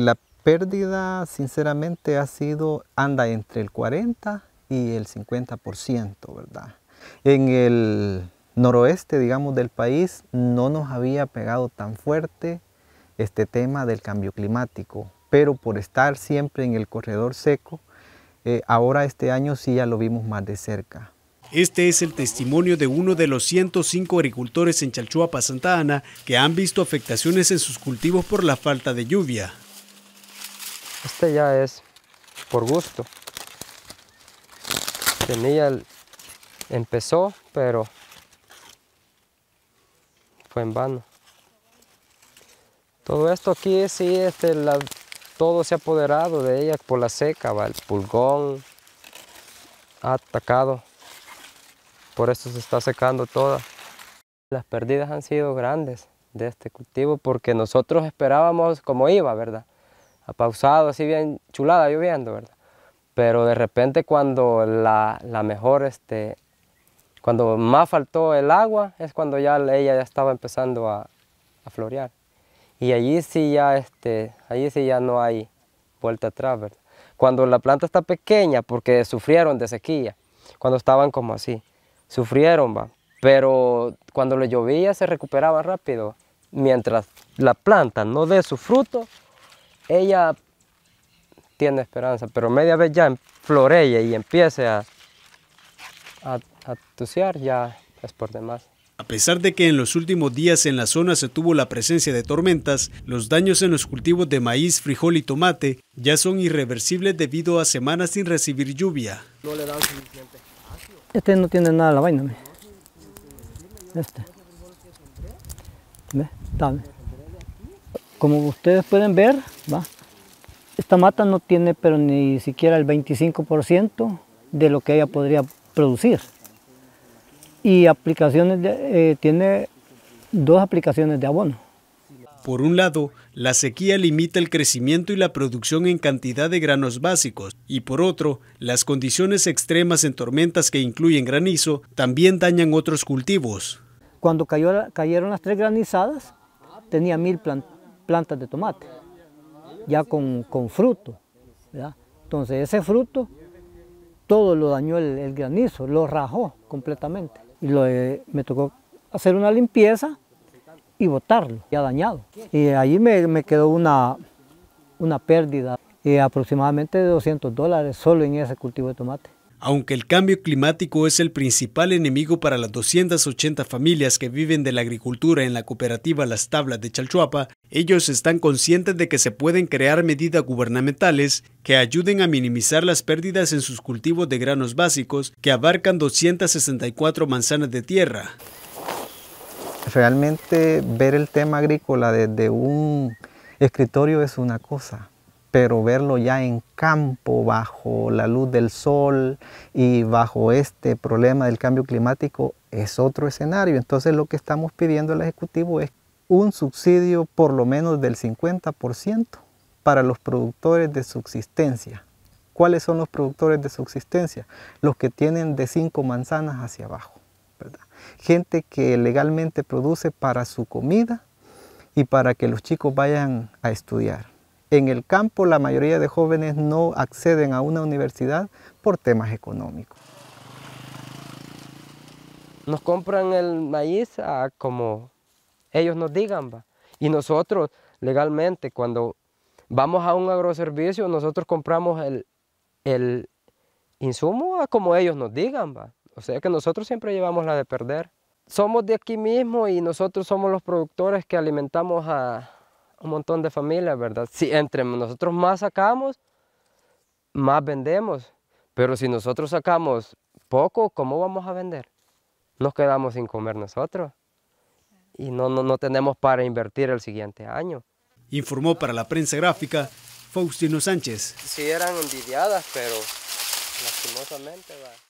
La pérdida, sinceramente, ha sido, anda entre el 40 y el 50%, ¿verdad? En el noroeste, digamos, del país no nos había pegado tan fuerte este tema del cambio climático, pero por estar siempre en el corredor seco, eh, ahora este año sí ya lo vimos más de cerca. Este es el testimonio de uno de los 105 agricultores en Chalchuapa, Santa Ana, que han visto afectaciones en sus cultivos por la falta de lluvia. Este ya es por gusto. Tenía Empezó, pero fue en vano. Todo esto aquí, sí, este, todo se ha apoderado de ella por la seca, ¿va? el pulgón ha atacado. Por eso se está secando toda. Las pérdidas han sido grandes de este cultivo porque nosotros esperábamos como iba, ¿verdad? ha pausado, así bien chulada lloviendo, ¿verdad? Pero de repente cuando la, mejor, este, cuando más faltó el agua, es cuando ya ella ya estaba empezando a, florear. Y allí sí ya, este, allí sí ya no hay vuelta atrás, ¿verdad? Cuando la planta está pequeña, porque sufrieron de sequía, cuando estaban como así, sufrieron, va. Pero cuando le llovía se recuperaba rápido. Mientras la planta no dé su fruto, ella tiene esperanza, pero media vez ya floreye y empiece a, a, ya es por demás. A pesar de que en los últimos días en la zona se tuvo la presencia de tormentas, los daños en los cultivos de maíz, frijol y tomate ya son irreversibles debido a semanas sin recibir lluvia. No le dan suficiente. Este no tiene nada la vaina. Me. Este. Dame. Como ustedes pueden ver, esta mata no tiene pero ni siquiera el 25% de lo que ella podría producir. Y aplicaciones eh, tiene dos aplicaciones de abono. Por un lado, la sequía limita el crecimiento y la producción en cantidad de granos básicos, y por otro, las condiciones extremas en tormentas que incluyen granizo también dañan otros cultivos. Cuando cayeron las tres granizadas, tenía mil, plantas plantas de tomate, ya con, fruto. Entonces ese fruto todo lo dañó el, granizo, lo rajó completamente. Y eh, me tocó hacer una limpieza y botarlo, ya dañado. Y ahí me, quedó una, una pérdida eh, de aproximadamente 200 dólares solo en ese cultivo de tomate. Aunque el cambio climático es el principal enemigo para las 280 familias que viven de la agricultura en la cooperativa Las Tablas de Chalchuapa, ellos están conscientes de que se pueden crear medidas gubernamentales que ayuden a minimizar las pérdidas en sus cultivos de granos básicos que abarcan 264 manzanas de tierra. Realmente ver el tema agrícola desde un escritorio es una cosa, pero verlo ya en campo, bajo la luz del sol y bajo este problema del cambio climático, es otro escenario. Entonces lo que estamos pidiendo al Ejecutivo es un subsidio por lo menos del 50% para los productores de subsistencia. ¿Cuáles son los productores de subsistencia? Los que tienen de cinco manzanas hacia abajo. Gente que legalmente produce para su comida y para que los chicos vayan a estudiar. En el campo la mayoría de jóvenes no acceden a una universidad por temas económicos. Nos compran el maíz a como ellos nos digan. ¿va? Y nosotros legalmente cuando vamos a un agroservicio nosotros compramos el, el insumo a como ellos nos digan. ¿va? O sea que nosotros siempre llevamos la de perder. Somos de aquí mismo y nosotros somos los productores que alimentamos a, un montón de familias, ¿verdad? Si entre nosotros más sacamos, más vendemos. Pero si nosotros sacamos poco, ¿cómo vamos a vender? Nos quedamos sin comer nosotros. Y no, no, no tenemos para invertir el siguiente año. Informó para la prensa gráfica Faustino Sánchez. Sí eran envidiadas, pero lastimosamente... Va.